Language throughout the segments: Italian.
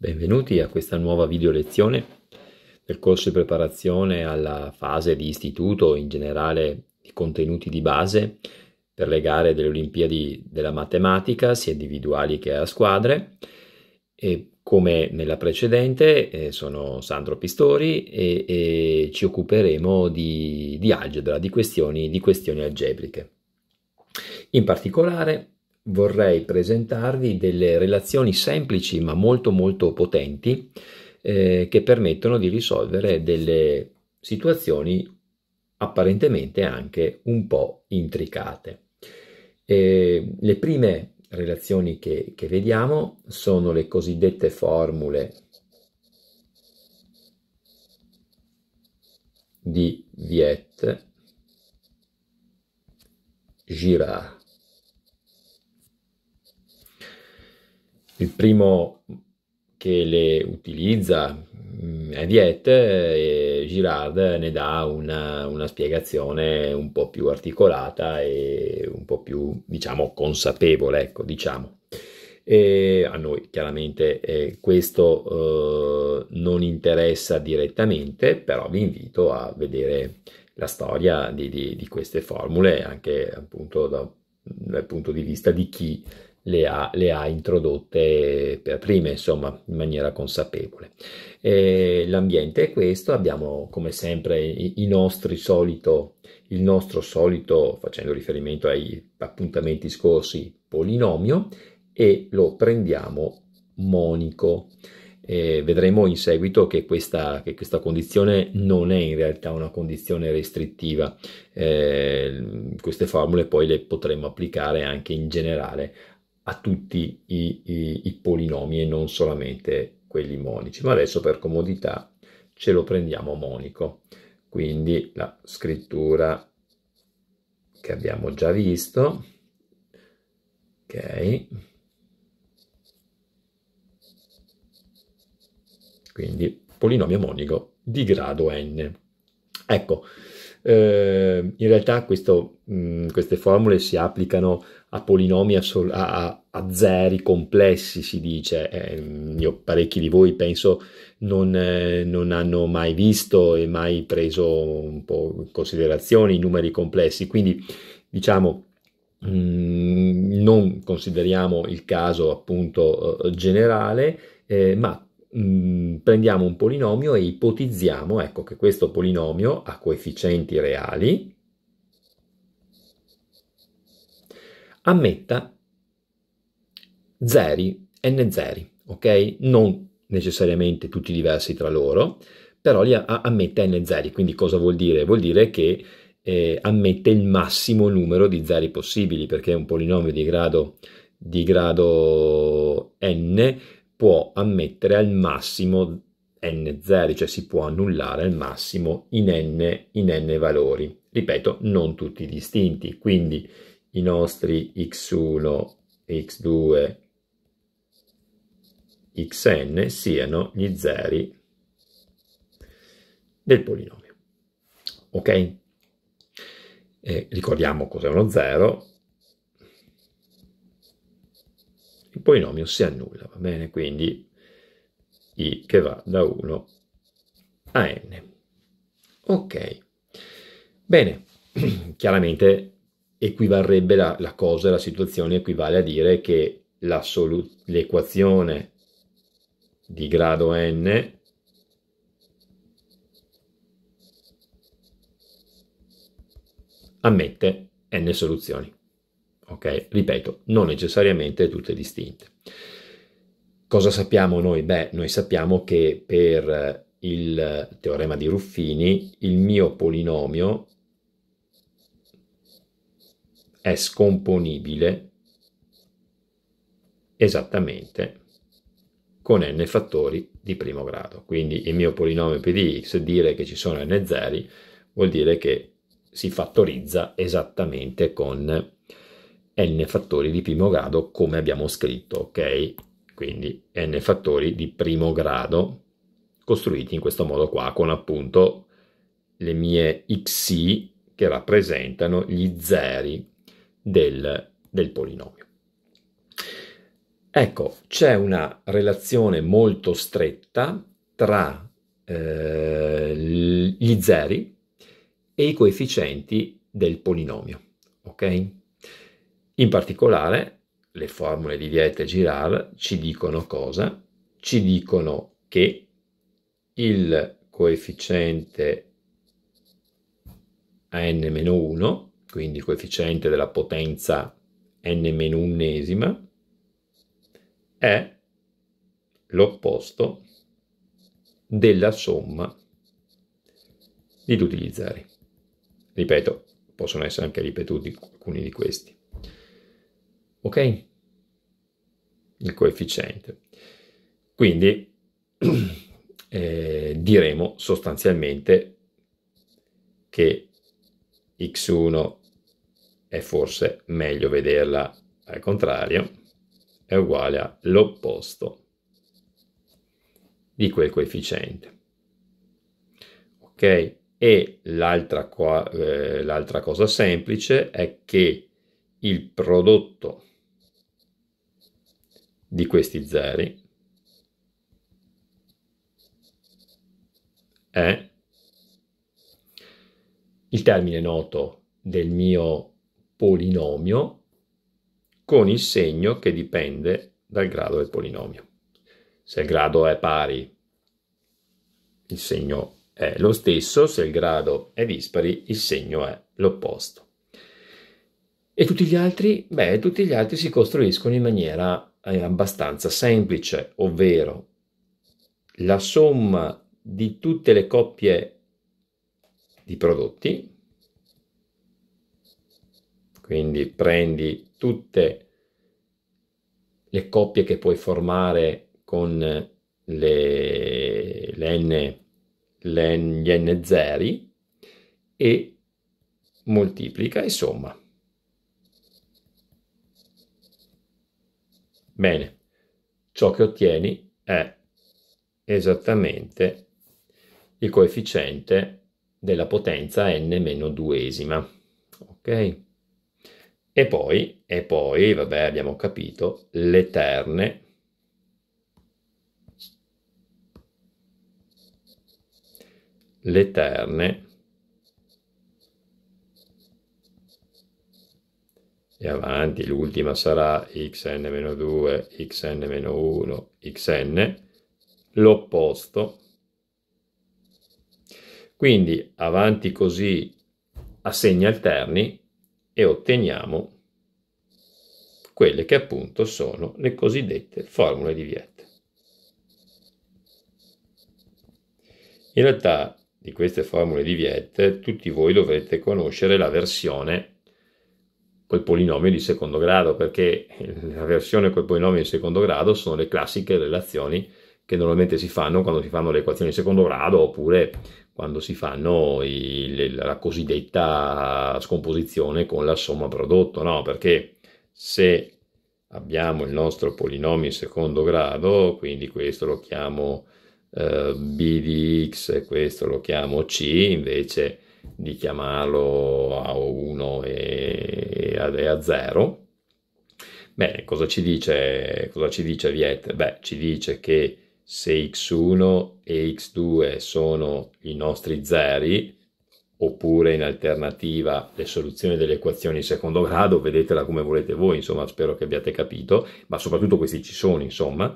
Benvenuti a questa nuova video lezione del corso di preparazione alla fase di istituto in generale di contenuti di base per le gare delle Olimpiadi della matematica, sia individuali che a squadre. E come nella precedente eh, sono Sandro Pistori e, e ci occuperemo di, di algebra, di questioni, di questioni algebriche. In particolare vorrei presentarvi delle relazioni semplici ma molto molto potenti eh, che permettono di risolvere delle situazioni apparentemente anche un po' intricate. E le prime relazioni che, che vediamo sono le cosiddette formule di Viet Girard. Il primo che le utilizza mm, è Viette e Girard ne dà una, una, spiegazione un po' più articolata e un po' più, diciamo, consapevole, ecco, diciamo. E a noi chiaramente eh, questo eh, non interessa direttamente, però vi invito a vedere la storia di, di, di queste formule anche appunto da, dal punto di vista di chi le ha, le ha introdotte per prime, insomma, in maniera consapevole. E l'ambiente è questo, abbiamo come sempre i, i nostri solito, il nostro solito, facendo riferimento ai appuntamenti scorsi, polinomio e lo prendiamo monico. E vedremo in seguito che questa, che questa, condizione non è in realtà una condizione restrittiva. Eh, queste formule poi le potremmo applicare anche in generale a tutti i, i, i polinomi e non solamente quelli monici, ma adesso per comodità ce lo prendiamo monico. Quindi la scrittura che abbiamo già visto, ok, quindi polinomio monico di grado n. Ecco, eh, in realtà questo, mh, mm, queste formule si applicano a polinomi a, sol- a, a zeri complessi, si dice. Eh, io, parecchi di voi penso non, eh, non, hanno mai visto e mai preso un po' in considerazione i numeri complessi, quindi diciamo mh, mm, non consideriamo il caso appunto eh, generale, eh, ma mm, prendiamo un polinomio e ipotizziamo ecco, che questo polinomio ha coefficienti reali ammetta zeri, n zeri, ok? Non necessariamente tutti diversi tra loro, però li ammette n zeri, quindi cosa vuol dire? Vuol dire che eh, ammette il massimo numero di zeri possibili, perché un polinomio di grado, di grado n può ammettere al massimo n zeri, cioè si può annullare al massimo in n, in n valori. Ripeto, non tutti distinti, quindi i nostri x1, x2, xn siano gli zeri del polinomio. Ok? E ricordiamo cos'è uno zero. Il polinomio si annulla, va bene? Quindi i che va da 1 a n. Ok. Bene, chiaramente equivarrebbe la, la cosa, la situazione equivale a dire che l'equazione di grado n ammette n soluzioni. Ok, ripeto, non necessariamente tutte distinte. Cosa sappiamo noi? Beh, noi sappiamo che per il teorema di Ruffini il mio polinomio è scomponibile esattamente con n fattori di primo grado. Quindi il mio polinomio p di x dire che ci sono n zeri vuol dire che si fattorizza esattamente con n fattori di primo grado come abbiamo scritto, ok? Quindi n fattori di primo grado costruiti in questo modo qua con appunto le mie xi che rappresentano gli zeri del, del polinomio. Ecco, c'è una relazione molto stretta tra eh, gli zeri e i coefficienti del polinomio, ok? In particolare, le formule di Viette e Girard ci dicono cosa? Ci dicono che il coefficiente a n-1 quindi il coefficiente della potenza n-1 è l'opposto della somma di tutti gli zeri. Ripeto, possono essere anche ripetuti alcuni di questi. Ok? Il coefficiente. Quindi eh, diremo sostanzialmente che x1 è forse meglio vederla al contrario, è uguale all'opposto di quel coefficiente. Ok? E l'altra, eh, l'altra cosa semplice è che il prodotto di questi zeri è il termine noto del mio polinomio con il segno che dipende dal grado del polinomio. Se il grado è pari, il segno è lo stesso, se il grado è dispari, il segno è l'opposto. E tutti gli altri? Beh, tutti gli altri si costruiscono in maniera eh, abbastanza semplice, ovvero la somma di tutte le coppie di prodotti, quindi prendi tutte le coppie che puoi formare con le, le n, le gli n zeri e moltiplica e somma. Bene, ciò che ottieni è esattamente il coefficiente della potenza n-2esima. Ok? E poi, e poi, vabbè, abbiamo capito, l'eterne l'eterne e avanti l'ultima sarà xn-2, xn-1, xn, l'opposto quindi avanti così a segni alterni e otteniamo quelle che appunto sono le cosiddette formule di Viette. In realtà di queste formule di Viette tutti voi dovrete conoscere la versione col polinomio di secondo grado perché la versione col polinomio di secondo grado sono le classiche relazioni che normalmente si fanno quando si fanno le equazioni di secondo grado oppure quando si fanno il, la cosiddetta scomposizione con la somma prodotto, no? Perché se abbiamo il nostro polinomio in secondo grado, quindi questo lo chiamo eh, b di x e questo lo chiamo c, invece di chiamarlo a 1 e, e a 0. Bene, cosa ci dice, cosa ci dice Viet? Beh, ci dice che se x1 e x2 sono i nostri zeri, oppure in alternativa le soluzioni delle equazioni di secondo grado, vedetela come volete voi, insomma spero che abbiate capito, ma soprattutto questi ci sono, insomma.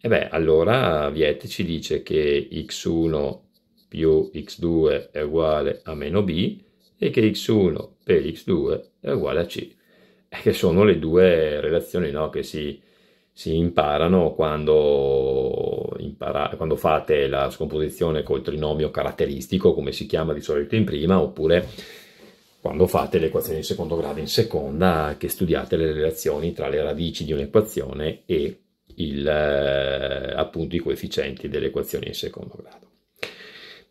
E beh, allora Vietti ci dice che x1 più x2 è uguale a meno b e che x1 per x2 è uguale a c, e che sono le due relazioni no, che si si imparano quando, impara- quando, fate la scomposizione col trinomio caratteristico, come si chiama di solito in prima, oppure quando fate le equazioni di secondo grado in seconda, che studiate le relazioni tra le radici di un'equazione e il, eh, appunto i coefficienti delle equazioni in secondo grado.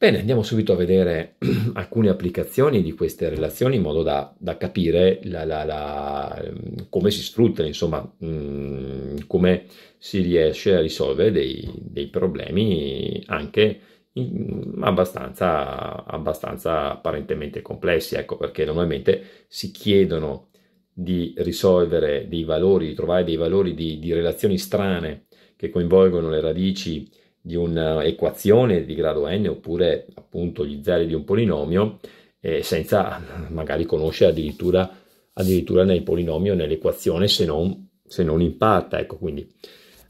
Bene, andiamo subito a vedere alcune applicazioni di queste relazioni in modo da, da capire la, la, la, mm, come si sfruttano, insomma, mh, mm, come si riesce a risolvere dei, dei problemi anche in, mm, abbastanza, abbastanza apparentemente complessi, ecco perché normalmente si chiedono di risolvere dei valori, di trovare dei valori di, di relazioni strane che coinvolgono le radici di un'equazione di grado n oppure appunto gli zeri di un polinomio eh, senza magari conoscere addirittura, addirittura nel polinomio, nell'equazione se non, se non in parte. Ecco, quindi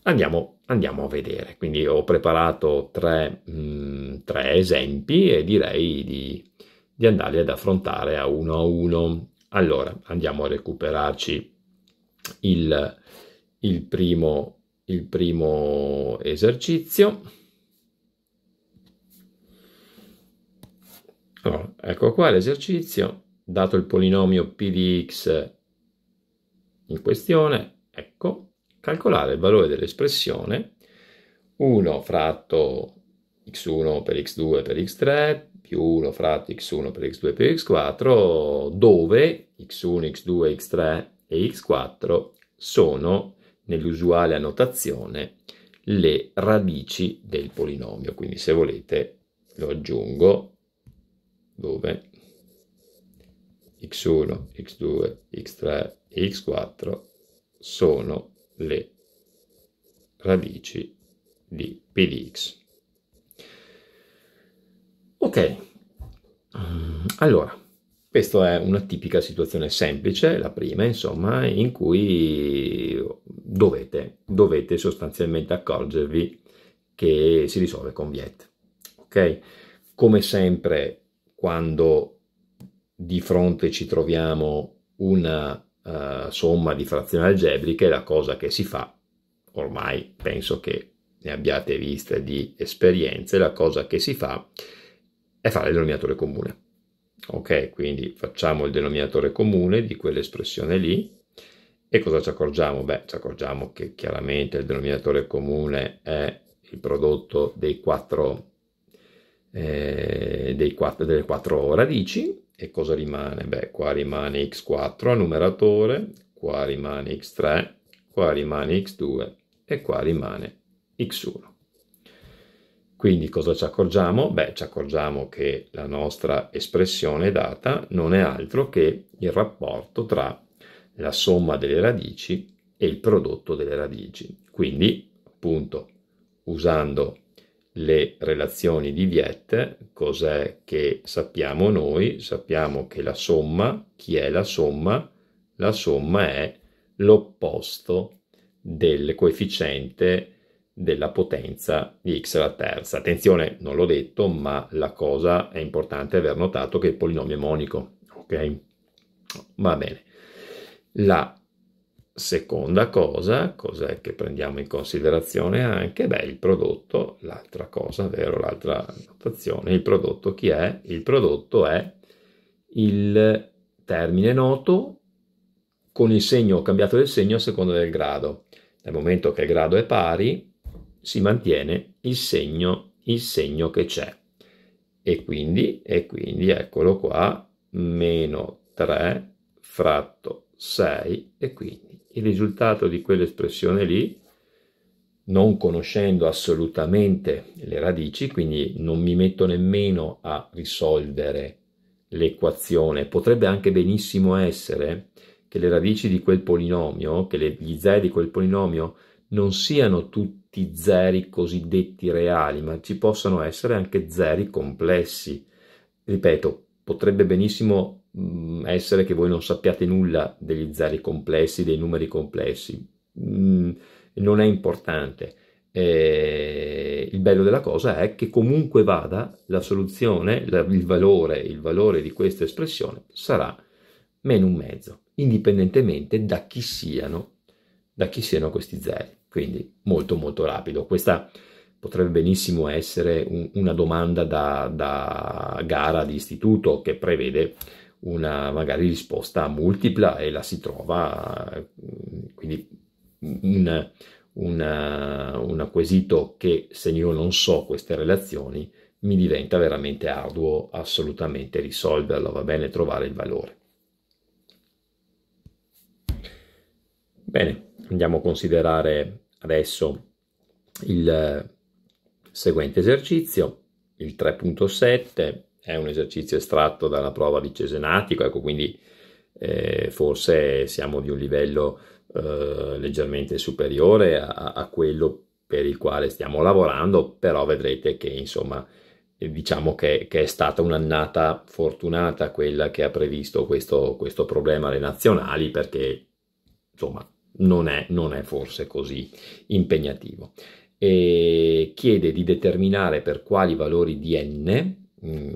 andiamo, andiamo a vedere. Quindi ho preparato tre, mh, mm, tre esempi e direi di, di andarli ad affrontare a uno a uno. Allora, andiamo a recuperarci il, il primo il primo esercizio. Allora, ecco qua l'esercizio, dato il polinomio p di x in questione, ecco, calcolare il valore dell'espressione 1 fratto x1 per x2 per x3 più 1 fratto x1 per x2 per x4 dove x1, x2, x3 e x4 sono nell'usuale annotazione le radici del polinomio. Quindi se volete lo aggiungo dove x1, x2, x3 e x4 sono le radici di p di x. Ok, allora questa è una tipica situazione semplice, la prima insomma, in cui dovete, dovete sostanzialmente accorgervi che si risolve con Viet. Ok? Come sempre quando di fronte ci troviamo una uh, somma di frazioni algebriche, la cosa che si fa, ormai penso che ne abbiate viste di esperienze, la cosa che si fa è fare il denominatore comune Ok, quindi facciamo il denominatore comune di quell'espressione lì e cosa ci accorgiamo? Beh, ci accorgiamo che chiaramente il denominatore comune è il prodotto dei quattro, eh, dei quattro, delle quattro radici e cosa rimane? Beh, qua rimane x4 al numeratore, qua rimane x3, qua rimane x2 e qua rimane x1. Quindi cosa ci accorgiamo? Beh, ci accorgiamo che la nostra espressione data non è altro che il rapporto tra la somma delle radici e il prodotto delle radici. Quindi, appunto, usando le relazioni di Viette, cos'è che sappiamo noi? Sappiamo che la somma, chi è la somma? La somma è l'opposto del coefficiente della potenza di x alla terza. Attenzione, non l'ho detto, ma la cosa è importante aver notato che il polinomio è monico, ok? Va bene. La seconda cosa, cos'è che prendiamo in considerazione anche? Beh, il prodotto, l'altra cosa, vero, l'altra notazione, il prodotto chi è? Il prodotto è il termine noto con il segno, ho cambiato del segno a seconda del grado. Nel momento che il grado è pari, si mantiene il segno, il segno che c'è. E quindi, e quindi eccolo qua, meno 3 fratto 6 e quindi il risultato di quell'espressione lì, non conoscendo assolutamente le radici, quindi non mi metto nemmeno a risolvere l'equazione, potrebbe anche benissimo essere che le radici di quel polinomio, che le, gli z di quel polinomio non siano tutte tutti zeri cosiddetti reali, ma ci possano essere anche zeri complessi. Ripeto, potrebbe benissimo mm, essere che voi non sappiate nulla degli zeri complessi, dei numeri complessi. Mm, non è importante. Eh, il bello della cosa è che comunque vada la soluzione, la, il, valore, il valore di questa espressione sarà meno un mezzo, indipendentemente da chi siano, da chi siano questi zeri quindi molto molto rapido. Questa potrebbe benissimo essere un, una domanda da, da, gara di istituto che prevede una magari risposta multipla e la si trova quindi un, una, un quesito che se io non so queste relazioni mi diventa veramente arduo assolutamente risolverlo, va bene trovare il valore. Bene, andiamo a considerare adesso il eh, seguente esercizio, il 3.7, è un esercizio estratto dalla prova di Cesenatico, ecco quindi eh, forse siamo di un livello eh, leggermente superiore a, a, quello per il quale stiamo lavorando, però vedrete che insomma diciamo che, che è stata un'annata fortunata quella che ha previsto questo, questo problema alle nazionali perché insomma non è, non è forse così impegnativo. E chiede di determinare per quali valori di n, mm,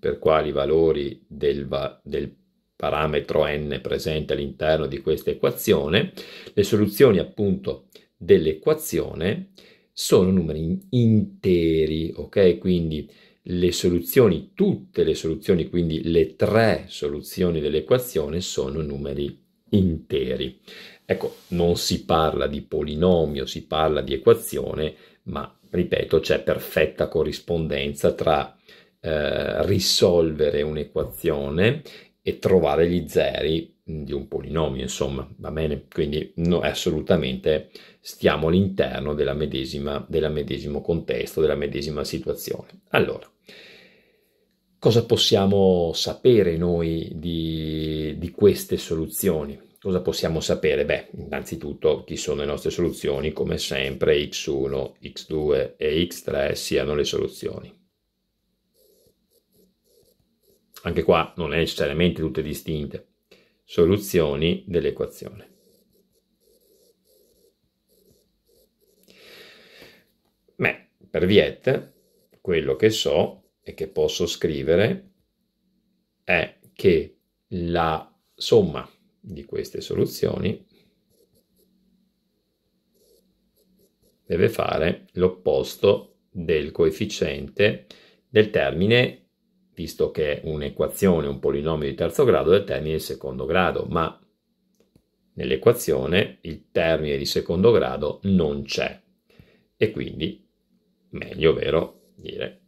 per quali valori del, va, del parametro n presente all'interno di questa equazione, le soluzioni appunto dell'equazione sono numeri interi, ok? Quindi le soluzioni, tutte le soluzioni, quindi le tre soluzioni dell'equazione sono numeri interi. Ecco, non si parla di polinomio, si parla di equazione, ma ripeto, c'è perfetta corrispondenza tra eh, risolvere un'equazione e trovare gli zeri mm, di un polinomio, insomma, va bene? Quindi no, assolutamente stiamo all'interno della medesima, della medesimo contesto, della medesima situazione. Allora, cosa possiamo sapere noi di, di queste soluzioni? Cosa possiamo sapere? Beh, innanzitutto chi sono le nostre soluzioni, come sempre x1, x2 e x3 siano le soluzioni. Anche qua non è necessariamente tutte distinte. Soluzioni dell'equazione. Beh, per Viet quello che so e che posso scrivere è che la somma di queste soluzioni deve fare l'opposto del coefficiente del termine, visto che è un'equazione, un polinomio di terzo grado, del termine di secondo grado, ma nell'equazione il termine di secondo grado non c'è e quindi meglio, vero, dire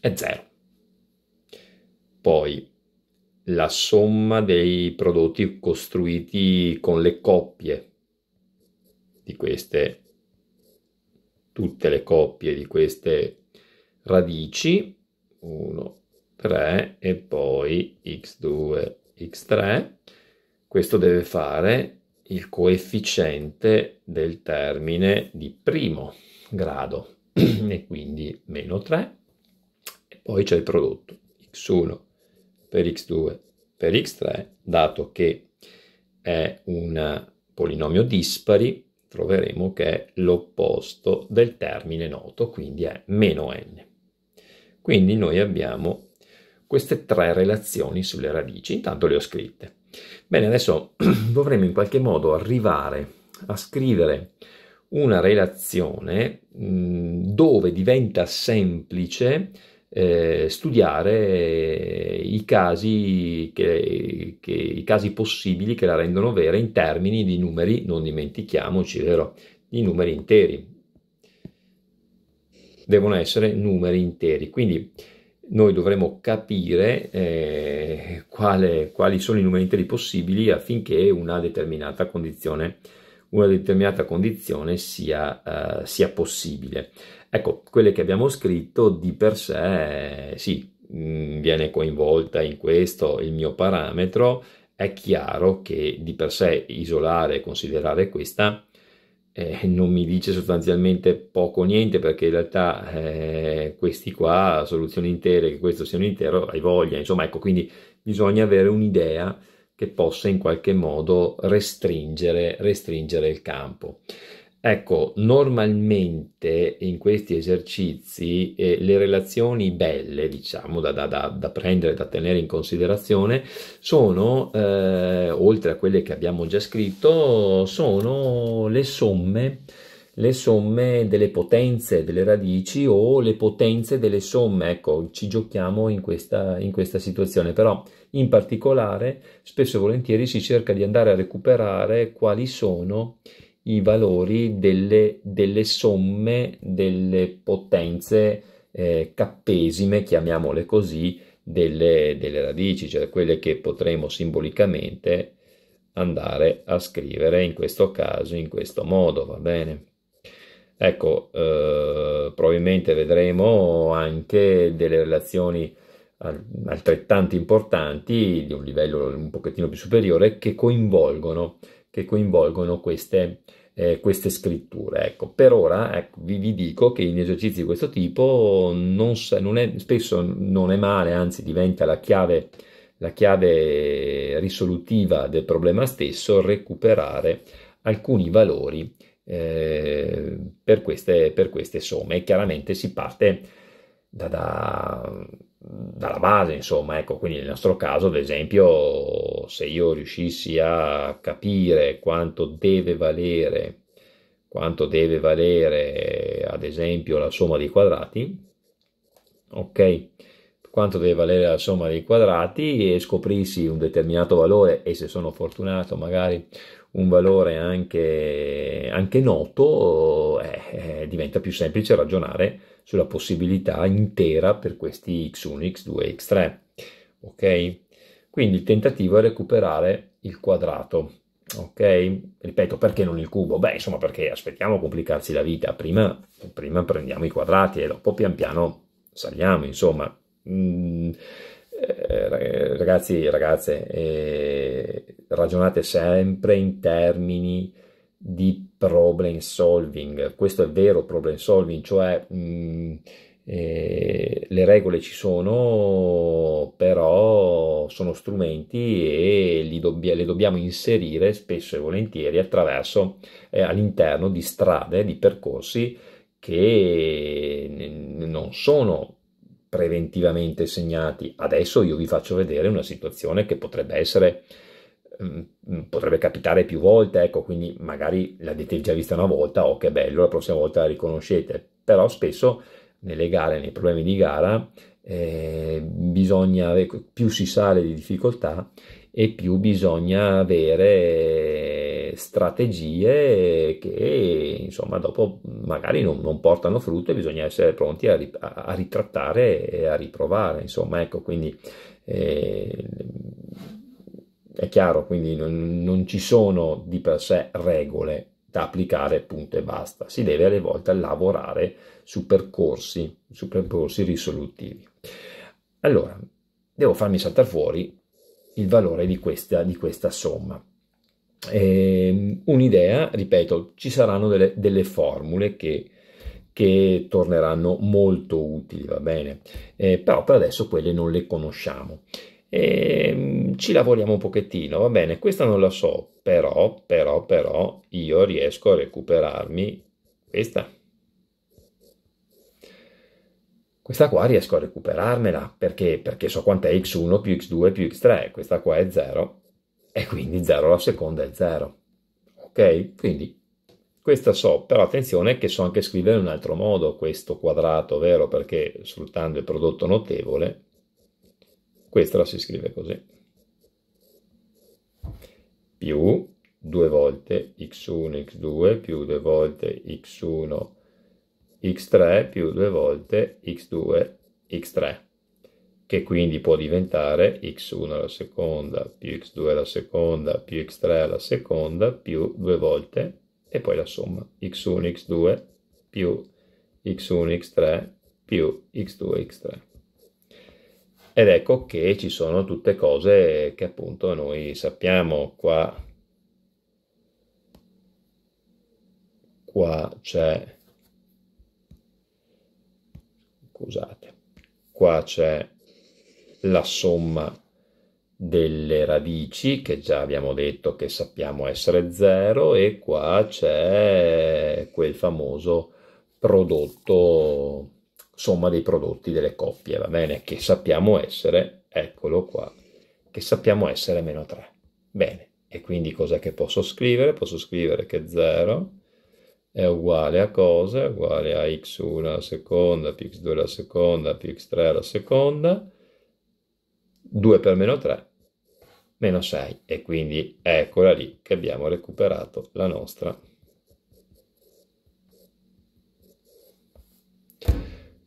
è zero. Poi la somma dei prodotti costruiti con le coppie di queste tutte le coppie di queste radici 1 3 e poi x2 x3 questo deve fare il coefficiente del termine di primo grado e quindi meno 3 e poi c'è il prodotto x1 per x2 per x3, dato che è un polinomio dispari, troveremo che è l'opposto del termine noto, quindi è meno n. Quindi noi abbiamo queste tre relazioni sulle radici, intanto le ho scritte. Bene, adesso dovremo in qualche modo arrivare a scrivere una relazione mh, mm, dove diventa semplice eh, studiare i casi, che, che, i casi possibili che la rendono vera in termini di numeri, non dimentichiamoci, vero? Di numeri interi. Devono essere numeri interi. Quindi noi dovremo capire eh, quale, quali sono i numeri interi possibili affinché una determinata condizione una determinata condizione sia, eh, sia possibile. Ecco, quelle che abbiamo scritto di per sé, sì, mh, mm, viene coinvolta in questo il mio parametro, è chiaro che di per sé isolare e considerare questa eh, non mi dice sostanzialmente poco o niente perché in realtà eh, questi qua, soluzioni intere, che questo sia un intero, hai voglia, insomma ecco, quindi bisogna avere un'idea che possa in qualche modo restringere, restringere il campo. Ecco, normalmente in questi esercizi eh, le relazioni belle, diciamo, da, da, da, prendere, da tenere in considerazione, sono, eh, oltre a quelle che abbiamo già scritto, sono le somme le somme delle potenze delle radici o le potenze delle somme, ecco, ci giochiamo in questa, in questa situazione, però in particolare spesso e volentieri si cerca di andare a recuperare quali sono i valori delle, delle somme delle potenze eh, cappesime, chiamiamole così, delle, delle radici, cioè quelle che potremo simbolicamente andare a scrivere in questo caso in questo modo, va bene? Ecco, eh, probabilmente vedremo anche delle relazioni altrettanto importanti, di un livello un pochettino più superiore, che coinvolgono, che coinvolgono queste, eh, queste scritture. Ecco, per ora ecco, vi, vi, dico che in esercizi di questo tipo non, non è, spesso non è male, anzi diventa la chiave, la chiave risolutiva del problema stesso recuperare alcuni valori eh, per, queste, per, queste, somme. E chiaramente si parte da, da, dalla base, insomma, ecco, quindi nel nostro caso, ad esempio, se io riuscissi a capire quanto deve valere quanto deve valere ad esempio la somma dei quadrati ok quanto deve valere la somma dei quadrati e scoprissi un determinato valore e se sono fortunato magari un valore anche, anche noto, eh, eh, diventa più semplice ragionare sulla possibilità intera per questi x1, x2, x3. Ok? Quindi il tentativo è recuperare il quadrato. Ok? Ripeto, perché non il cubo? Beh, insomma, perché aspettiamo a complicarsi la vita. Prima, prima prendiamo i quadrati e dopo pian piano saliamo, insomma. Mm eh, ragazzi e ragazze, eh, ragionate sempre in termini di problem solving. Questo è vero problem solving, cioè mh, mm, eh, le regole ci sono, però sono strumenti e dobb- le dobbiamo inserire spesso e volentieri attraverso eh, all'interno di strade, di percorsi che non sono preventivamente segnati. Adesso io vi faccio vedere una situazione che potrebbe essere mm, potrebbe capitare più volte, ecco, quindi magari l'avete già vista una volta, oh che bello, la prossima volta la riconoscete, però spesso nelle gare, nei problemi di gara, eh, bisogna, più si sale di difficoltà e più bisogna avere strategie che insomma dopo magari non, non portano frutto e bisogna essere pronti a, a, ritrattare e a riprovare. Insomma, ecco, quindi eh, è chiaro, quindi non, non ci sono di per sé regole da applicare, punto e basta. Si deve alle volte lavorare su percorsi, su percorsi risolutivi. Allora, devo farmi saltare fuori il valore di questa, di questa somma eh, un'idea, ripeto, ci saranno delle, delle formule che, che, torneranno molto utili, va bene? Eh, però per adesso quelle non le conosciamo. E, ehm, ci lavoriamo un pochettino, va bene? Questa non la so, però, però, però io riesco a recuperarmi questa. Questa qua riesco a recuperarmela perché, perché so quant'è x1 più x2 più x3, questa qua è 0 e quindi 0 alla seconda è 0. Ok? Quindi questa so, però attenzione che so anche scrivere in un altro modo questo quadrato, vero? Perché sfruttando il prodotto notevole, questa la si scrive così. Più 2 volte x1, x2, più 2 volte x1, x3, più 2 volte x2, x3 che quindi può diventare x1 alla seconda più x2 alla seconda più x3 alla seconda più due volte e poi la somma x1 x2 più x1 x3 più x2 x3 ed ecco che ci sono tutte cose che appunto noi sappiamo qua qua c'è scusate qua c'è la somma delle radici che già abbiamo detto che sappiamo essere 0 e qua c'è quel famoso prodotto somma dei prodotti delle coppie va bene che sappiamo essere eccolo qua che sappiamo essere meno 3 bene e quindi cosa che posso scrivere posso scrivere che 0 è uguale a cosa è uguale a x1 alla seconda più x2 alla seconda più x3 alla seconda 2 per meno 3, meno 6 e quindi eccola lì che abbiamo recuperato la nostra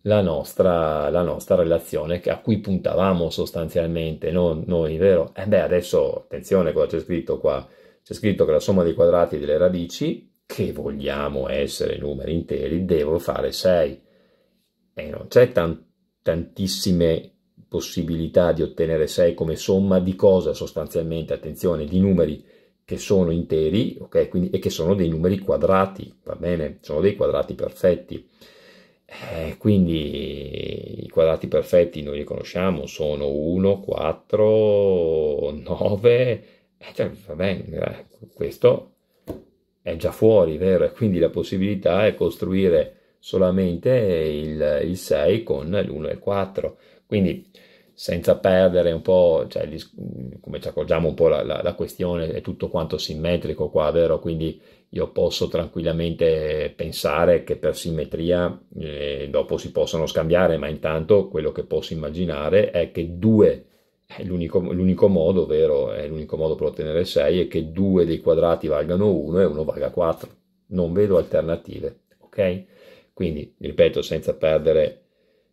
La nostra, la nostra, relazione a cui puntavamo sostanzialmente, no, noi, vero? E eh beh, adesso attenzione cosa c'è scritto qua. C'è scritto che la somma dei quadrati delle radici, che vogliamo essere numeri interi, devono fare 6. E eh, non c'è tan- tantissime possibilità di ottenere 6 come somma di cosa sostanzialmente? Attenzione, di numeri che sono interi okay? Quindi, e che sono dei numeri quadrati, va bene? Sono dei quadrati perfetti. Eh, quindi i quadrati perfetti noi li conosciamo, sono 1, 4, 9, eh, cioè, va bene, eh, questo è già fuori, vero? E Quindi la possibilità è costruire solamente il, il 6 con l'1 e il 4. Quindi senza perdere un po', cioè, come ci accorgiamo un po' la, la, la, questione, è tutto quanto simmetrico qua, vero? Quindi io posso tranquillamente pensare che per simmetria eh, dopo si possano scambiare, ma intanto quello che posso immaginare è che due, è l'unico, l'unico modo, vero, è l'unico modo per ottenere 6, è che due dei quadrati valgano 1 e uno valga 4. Non vedo alternative, ok? Quindi, ripeto, senza perdere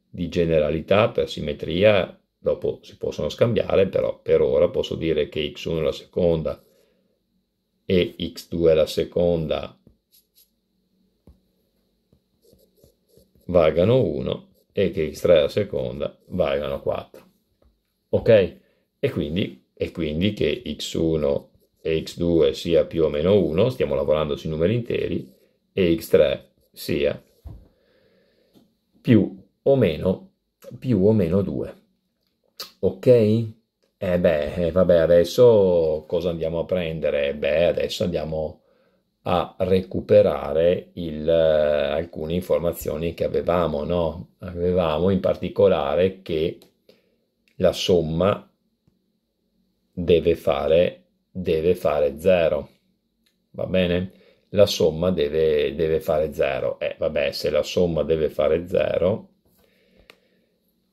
di generalità, per simmetria dopo si possono scambiare, però per ora posso dire che x1 è la seconda e x2 è la seconda valgano 1 e che x3 è la seconda valgano 4. Ok? E quindi, e quindi che x1 e x2 sia più o meno 1, stiamo lavorando sui numeri interi, e x3 sia più o meno, più o meno 2. Ok? Eh beh, eh, vabbè, adesso cosa andiamo a prendere? Beh, adesso andiamo a recuperare il, eh, alcune informazioni che avevamo, no? Avevamo in particolare che la somma deve fare deve fare 0 va bene la somma deve, deve fare zero. e eh, vabbè se la somma deve fare zero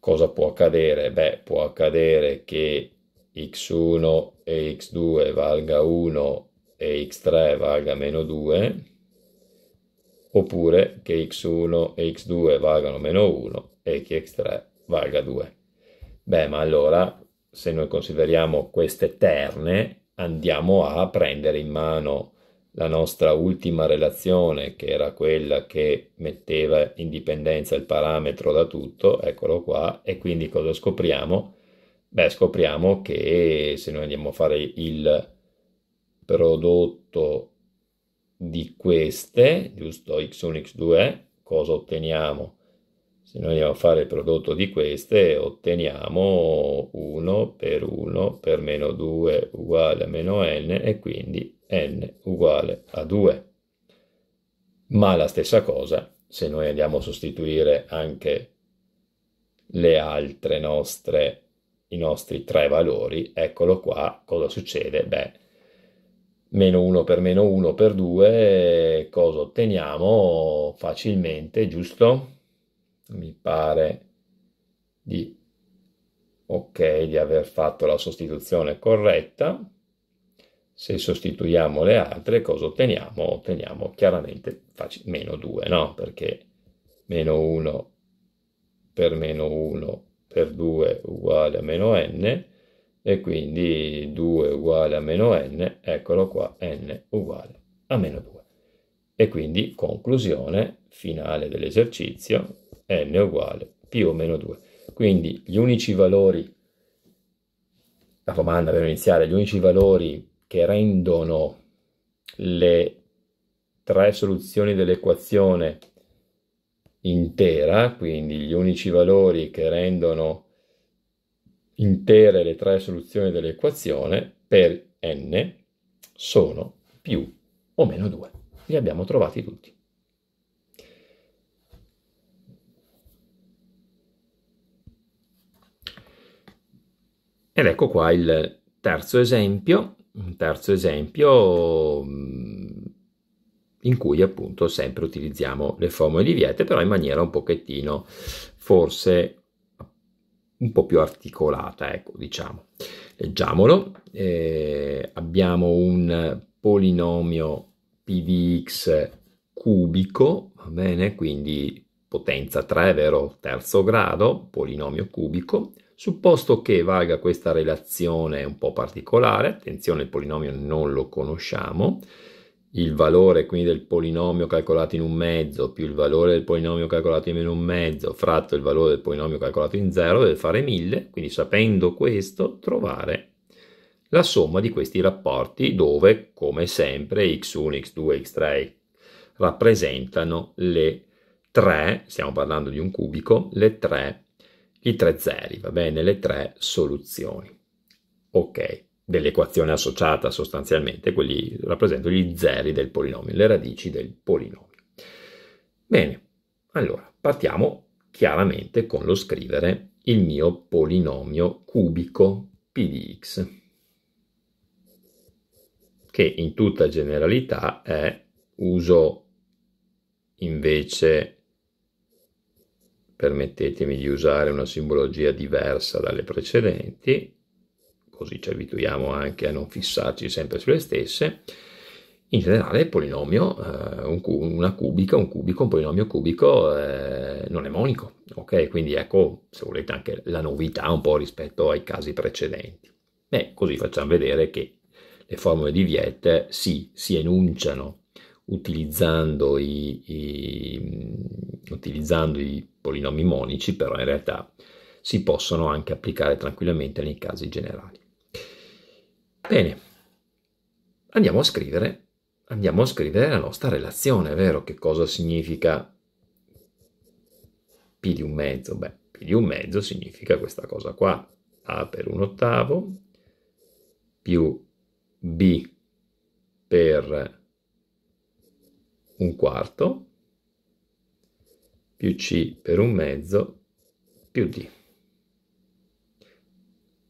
cosa può accadere? Beh, può accadere che x1 e x2 valga 1 e x3 valga meno 2, oppure che x1 e x2 valgano meno 1 e che x3 valga 2. Beh, ma allora se noi consideriamo queste terne, andiamo a prendere in mano la nostra ultima relazione, che era quella che metteva in dipendenza il parametro da tutto, eccolo qua, e quindi cosa scopriamo? Beh, scopriamo che se noi andiamo a fare il prodotto di queste, giusto x1, x2, cosa otteniamo? Se noi andiamo a fare il prodotto di queste, otteniamo 1 per 1 per meno 2 uguale a meno n e quindi n uguale a 2. Ma la stessa cosa, se noi andiamo a sostituire anche le altre nostre, i nostri tre valori, eccolo qua, cosa succede? Beh, meno 1 per meno 1 per 2, cosa otteniamo facilmente, giusto? Mi pare di, ok, di aver fatto la sostituzione corretta se sostituiamo le altre, cosa otteniamo? Otteniamo chiaramente meno 2, no? Perché meno 1 per meno 1 per 2 uguale a meno n, e quindi 2 uguale a meno n, eccolo qua, n uguale a meno 2. E quindi conclusione finale dell'esercizio, n uguale più o meno 2. Quindi gli unici valori, la comanda per iniziare, gli unici valori che rendono le tre soluzioni dell'equazione intera, quindi gli unici valori che rendono intere le tre soluzioni dell'equazione per n sono più o meno 2. Li abbiamo trovati tutti. Ed ecco qua il terzo esempio un terzo esempio mm, in cui appunto sempre utilizziamo le formule di Viette, però in maniera un pochettino forse un po' più articolata, ecco, diciamo. Leggiamolo. Eh, abbiamo un polinomio PDX cubico, va bene? Quindi potenza 3, vero? Terzo grado, polinomio cubico, Supposto che valga questa relazione un po' particolare, attenzione il polinomio non lo conosciamo, il valore quindi del polinomio calcolato in un mezzo più il valore del polinomio calcolato in meno un mezzo fratto il valore del polinomio calcolato in zero deve fare 1000, quindi sapendo questo trovare la somma di questi rapporti dove come sempre x1, x2, x3 rappresentano le 3, stiamo parlando di un cubico, le 3 i tre zeri, va bene, le tre soluzioni. Ok, dell'equazione associata sostanzialmente, quelli rappresentano gli zeri del polinomio, le radici del polinomio. Bene, allora partiamo chiaramente con lo scrivere il mio polinomio cubico p di x, che in tutta generalità è uso invece permettetemi di usare una simbologia diversa dalle precedenti, così ci abituiamo anche a non fissarci sempre sulle stesse, in generale il polinomio, eh, un, una cubica, un cubico, un polinomio cubico eh, non è monico, ok? Quindi ecco, se volete, anche la novità un po' rispetto ai casi precedenti. Beh, così facciamo vedere che le formule di Viette si, si enunciano utilizzando i, i, utilizzando i polinomi monici, però in realtà si possono anche applicare tranquillamente nei casi generali. Bene, andiamo a scrivere, andiamo a scrivere la nostra relazione, vero? Che cosa significa P di un mezzo? Beh, P di un mezzo significa questa cosa qua, A per un ottavo più B per un quarto più C per un mezzo più D.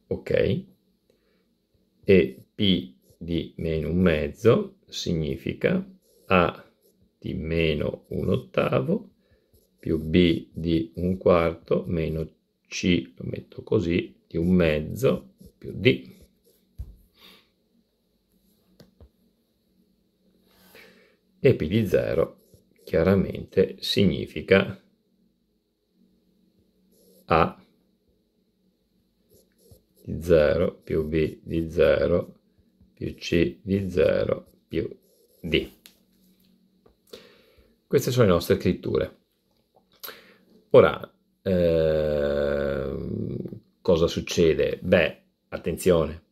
Ok? E P di meno un mezzo significa A di meno un ottavo più B di un quarto meno C, lo metto così, di un mezzo più D. e P di 0 chiaramente significa A di 0 più B di 0 più C di 0 più D. Queste sono le nostre scritture. Ora, eh, cosa succede? Beh, attenzione,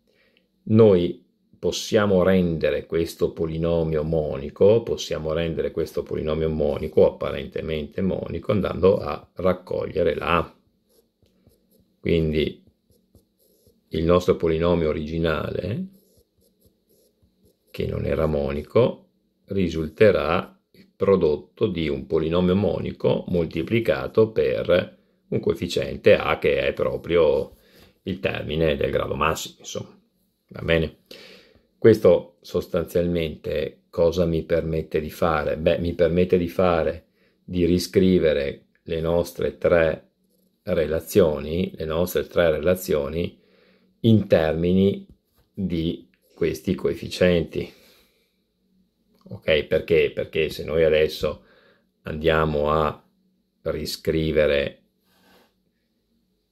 noi possiamo rendere questo polinomio monico, possiamo rendere questo polinomio monico apparentemente monico andando a raccogliere la A. Quindi il nostro polinomio originale, che non era monico, risulterà il prodotto di un polinomio monico moltiplicato per un coefficiente A che è proprio il termine del grado massimo, insomma. Va bene? Questo sostanzialmente cosa mi permette di fare? Beh, mi permette di fare, di riscrivere le nostre tre relazioni, le nostre tre relazioni in termini di questi coefficienti. Ok, perché? Perché se noi adesso andiamo a riscrivere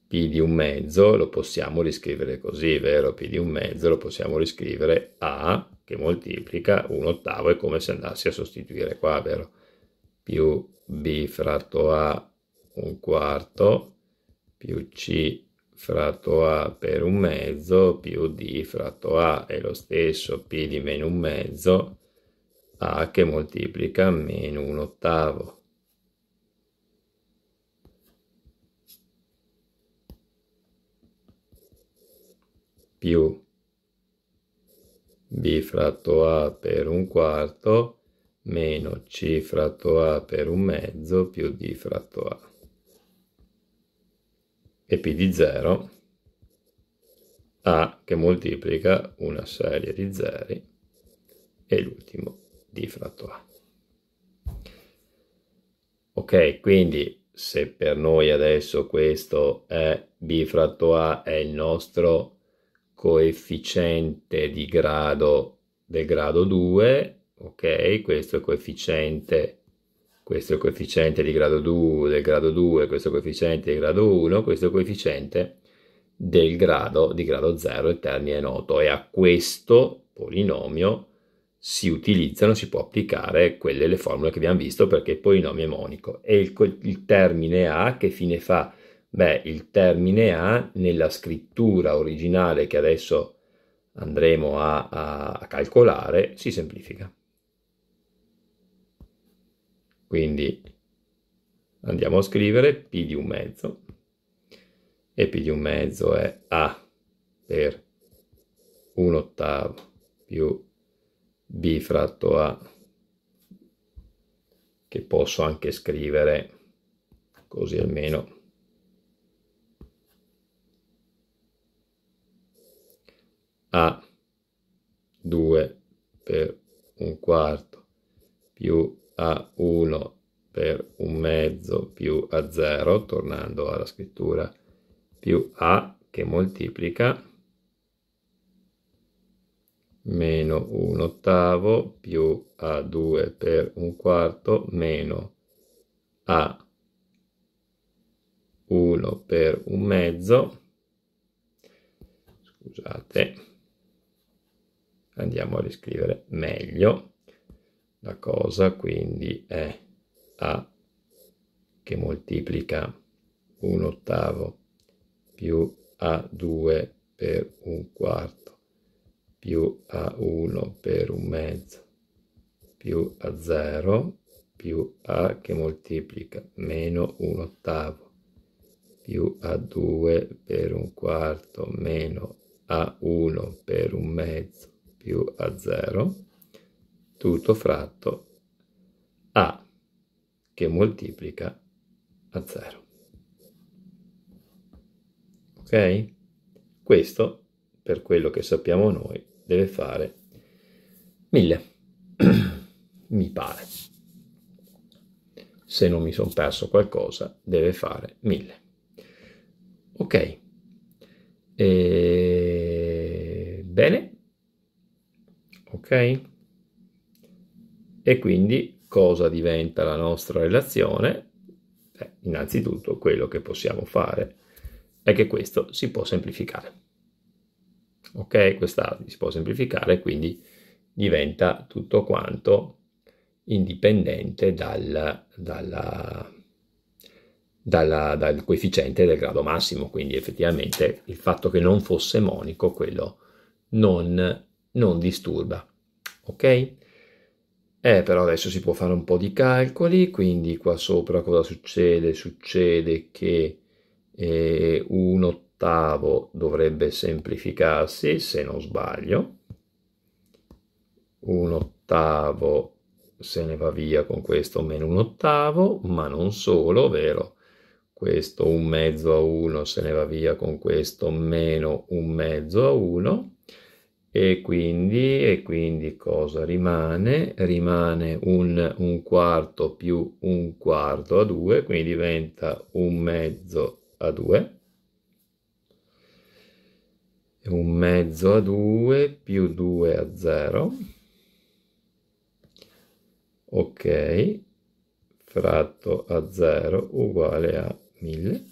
P di un mezzo lo possiamo riscrivere così, vero? P di un mezzo lo possiamo riscrivere A che moltiplica un ottavo, è come se andassi a sostituire qua, vero? Più B fratto A un quarto, più C fratto A per un mezzo, più D fratto A, è lo stesso P di meno un mezzo, A che moltiplica meno un ottavo più b fratto a per un quarto meno c fratto a per un mezzo più d fratto a e p di 0 a che moltiplica una serie di zeri e l'ultimo d fratto a. Ok, quindi se per noi adesso questo è b fratto a è il nostro coefficiente di grado del grado 2, ok? Questo è coefficiente, questo è coefficiente di grado 2 del grado 2, questo è coefficiente di grado 1, questo è coefficiente del grado di grado 0, il termine è noto, e a questo polinomio si utilizzano, si può applicare quelle le formule che abbiamo visto perché il polinomio è monico e il, il termine A che fine fa? Beh, il termine A nella scrittura originale che adesso andremo a, a, calcolare si semplifica. Quindi andiamo a scrivere P di un mezzo e P di un mezzo è A per un ottavo più B fratto A che posso anche scrivere così almeno a 2 per un quarto più a 1 per un mezzo più a 0, tornando alla scrittura, più a che moltiplica meno un ottavo più a 2 per un quarto meno a 1 per un mezzo, scusate, andiamo a riscrivere meglio la cosa, quindi è A che moltiplica un ottavo più A2 per un quarto più A1 per un mezzo più A0 più A che moltiplica meno un ottavo più A2 per un quarto meno A1 per un mezzo più A0 tutto fratto A che moltiplica A0. Ok? Questo, per quello che sappiamo noi, deve fare 1000, mi pare. Se non mi sono perso qualcosa, deve fare 1000. Ok. E... Bene ok? E quindi cosa diventa la nostra relazione? Beh, innanzitutto quello che possiamo fare è che questo si può semplificare. Ok, questa si può semplificare, quindi diventa tutto quanto indipendente dal, dalla, dalla, dal coefficiente del grado massimo, quindi effettivamente il fatto che non fosse monico quello non, non disturba ok? Eh, però adesso si può fare un po' di calcoli, quindi qua sopra cosa succede? Succede che eh, un ottavo dovrebbe semplificarsi, se non sbaglio. Un ottavo se ne va via con questo meno un ottavo, ma non solo, vero? Questo un mezzo a uno se ne va via con questo meno un mezzo a uno e quindi, e quindi cosa rimane? Rimane un, un quarto più un quarto a 2, quindi diventa un mezzo a 2 un mezzo a 2 più 2 a 0 ok fratto a 0 uguale a 1000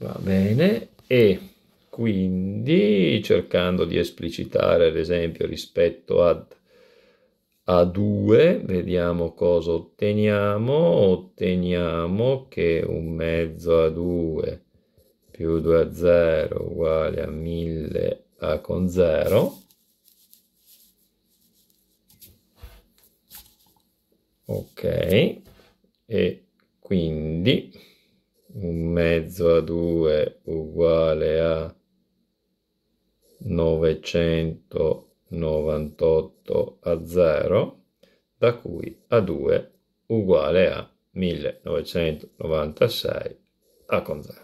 va bene e quindi cercando di esplicitare ad esempio rispetto ad a2 vediamo cosa otteniamo otteniamo che un mezzo a 2 più 2 a 0 uguale a 1000 a con 0 ok e quindi un mezzo a 2 uguale a 998 a 0, da cui A2 uguale a 1996 A con 0.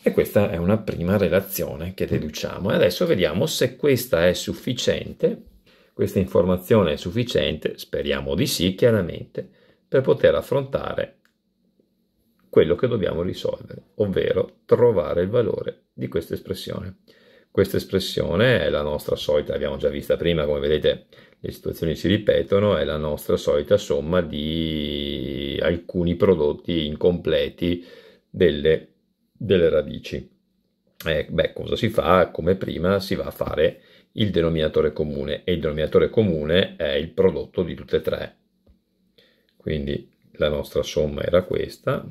E questa è una prima relazione che deduciamo. adesso vediamo se questa è sufficiente, questa informazione è sufficiente, speriamo di sì chiaramente, per poter affrontare quello che dobbiamo risolvere, ovvero trovare il valore di questa espressione. Questa espressione è la nostra solita, l'abbiamo già vista prima, come vedete le situazioni si ripetono, è la nostra solita somma di alcuni prodotti incompleti delle, delle radici. Eh, beh, cosa si fa? Come prima si va a fare il denominatore comune e il denominatore comune è il prodotto di tutte e tre quindi la nostra somma era questa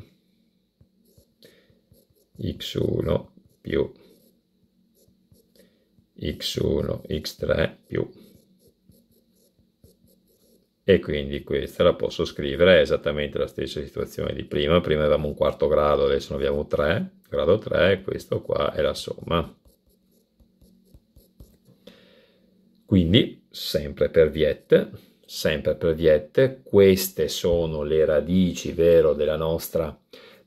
x1 più x1 x3 più e quindi questa la posso scrivere è esattamente la stessa situazione di prima prima avevamo un quarto grado adesso ne abbiamo 3 grado 3 e questo qua è la somma quindi sempre per viette sempre per Viette, queste sono le radici, vero, della nostra,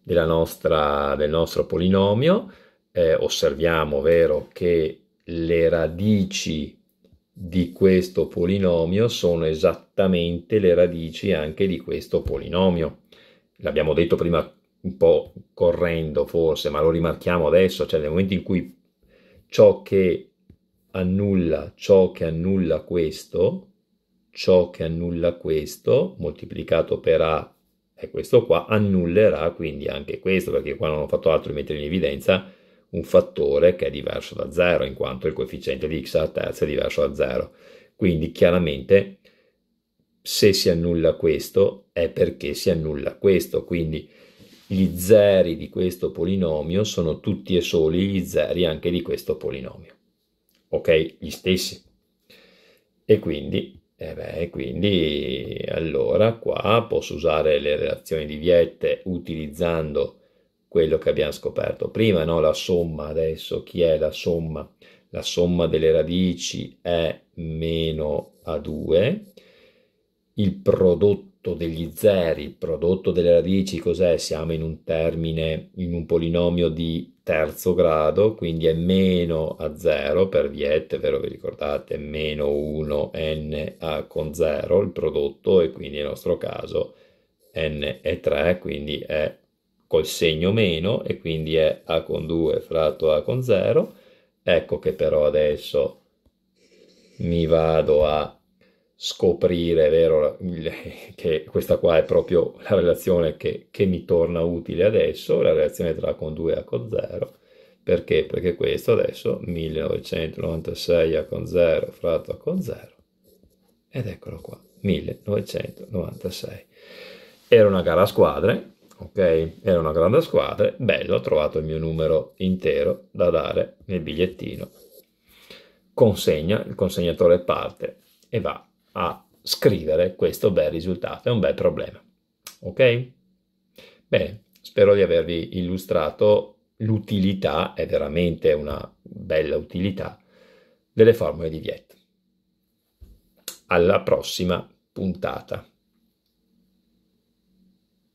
della nostra, del nostro polinomio, eh, osserviamo, vero, che le radici di questo polinomio sono esattamente le radici anche di questo polinomio. L'abbiamo detto prima un po' correndo forse, ma lo rimarchiamo adesso, cioè nel momento in cui ciò che annulla ciò che annulla questo, ciò che annulla questo moltiplicato per A è questo qua, annullerà quindi anche questo, perché qua non ho fatto altro che mettere in evidenza un fattore che è diverso da 0, in quanto il coefficiente di x alla terza è diverso da 0. Quindi chiaramente se si annulla questo è perché si annulla questo, quindi gli zeri di questo polinomio sono tutti e soli gli zeri anche di questo polinomio. Ok? Gli stessi. E quindi eh e beh, quindi allora qua posso usare le relazioni di Viette utilizzando quello che abbiamo scoperto prima, no? la somma adesso, chi è la somma? La somma delle radici è meno A2, il prodotto prodotto degli zeri, prodotto delle radici, cos'è? Siamo in un termine, in un polinomio di terzo grado, quindi è meno a 0 per Viette, vero vi ricordate, meno 1 n a con 0 il prodotto e quindi nel nostro caso n è 3, quindi è col segno meno e quindi è a con 2 fratto a con 0. Ecco che però adesso mi vado a scoprire, vero, che questa qua è proprio la relazione che, che mi torna utile adesso, la relazione tra Con2 e Con0. Perché? Perché questo adesso, 1996 a Con0 fratto a Con0, ed eccolo qua, 1996. Era una gara a squadre, ok? Era una grande squadra, bello, ho trovato il mio numero intero da dare nel bigliettino. Consegna, il consegnatore parte e va a scrivere questo bel risultato, è un bel problema. Ok? Bene, spero di avervi illustrato l'utilità, è veramente una bella utilità, delle formule di Viet. Alla prossima puntata.